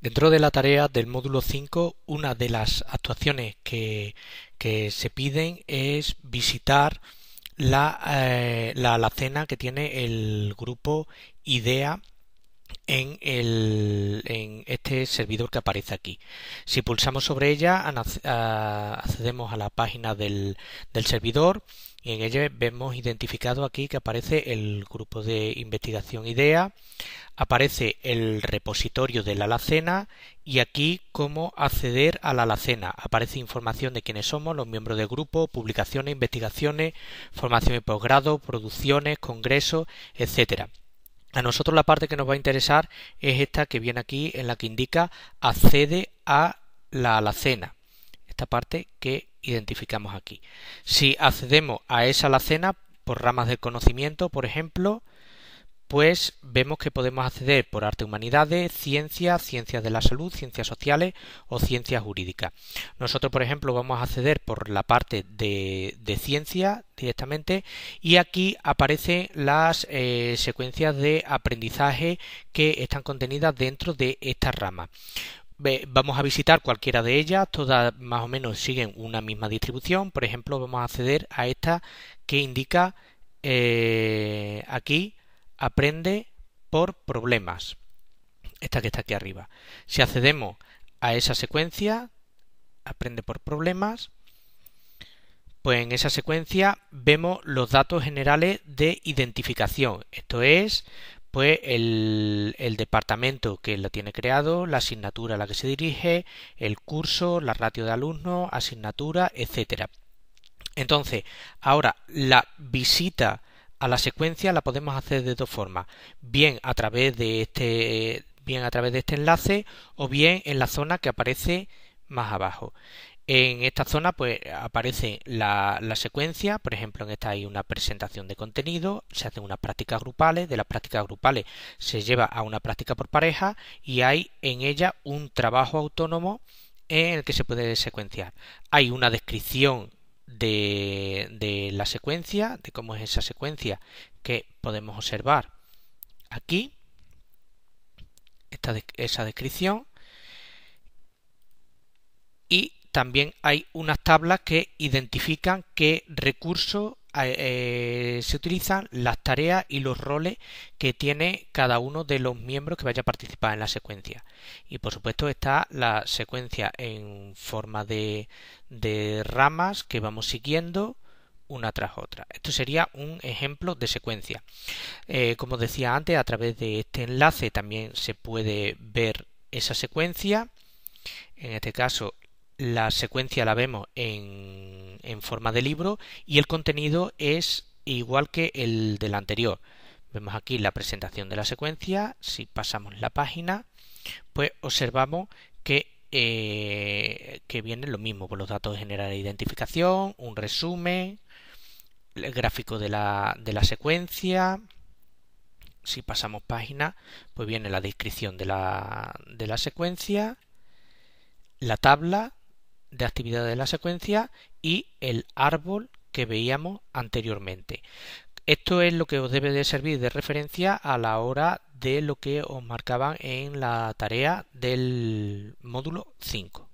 Dentro de la tarea del módulo 5, una de las actuaciones que, se piden es visitar eh, la, alacena que tiene el grupo IDEA en, este servidor que aparece aquí. Si pulsamos sobre ella, accedemos a la página del servidor y en ella vemos identificado aquí que aparece el grupo de investigación IDEA aparece el repositorio de la alacena y aquí cómo acceder a la alacena. Aparece información de quiénes somos, los miembros del grupo, publicaciones, investigaciones, formación y posgrado, producciones, congresos, etcétera. A nosotros la parte que nos va a interesar es esta que viene aquí en la que indica accede a la alacena. Esta parte que identificamos aquí. Si accedemos a esa alacena por ramas de conocimiento, por ejemplo, pues vemos que podemos acceder por arte humanidades, ciencias, ciencias de la salud, ciencias sociales o ciencias jurídicas. Nosotros, por ejemplo, vamos a acceder por la parte de, ciencia directamente y aquí aparecen las eh, secuencias de aprendizaje que están contenidas dentro de esta rama vamos a visitar cualquiera de ellas, todas más o menos siguen una misma distribución. Por ejemplo, vamos a acceder a esta que indica eh, aquí aprende por problemas. Esta que está aquí arriba. Si accedemos a esa secuencia, aprende por problemas, pues en esa secuencia vemos los datos generales de identificación. Esto es, pues el, departamento que lo tiene creado, la asignatura a la que se dirige, el curso, la ratio de alumnos, asignatura, etc. Entonces, ahora la visita a la secuencia la podemos hacer de dos formas, bien a través de este bien a través de este enlace o bien en la zona que aparece más abajo. En esta zona pues aparece la, la, secuencia, por ejemplo en esta hay una presentación de contenido, se hacen unas prácticas grupales, de las prácticas grupales se lleva a una práctica por pareja y hay en ella un trabajo autónomo en el que se puede secuenciar. Hay una descripción de, la secuencia, de cómo es esa secuencia que podemos observar aquí, esta, esa descripción, y también hay unas tablas que identifican qué recurso eh, se utilizan las tareas y los roles que tiene cada uno de los miembros que vaya a participar en la secuencia. Y por supuesto está la secuencia en forma de, ramas que vamos siguiendo una tras otra. Esto sería un ejemplo de secuencia. Eh, como decía antes, a través de este enlace también se puede ver esa secuencia. En este caso, la secuencia la vemos en en forma de libro y el contenido es igual que el del anterior. Vemos aquí la presentación de la secuencia, si pasamos la página, pues observamos que, eh, que viene lo mismo, con pues los datos de de identificación, un resumen, el gráfico de la, secuencia, si pasamos página, pues viene la descripción de la secuencia, la tabla de actividad de la secuencia y el árbol que veíamos anteriormente. Esto es lo que os debe de servir de referencia a la hora de lo que os marcaban en la tarea del módulo 5.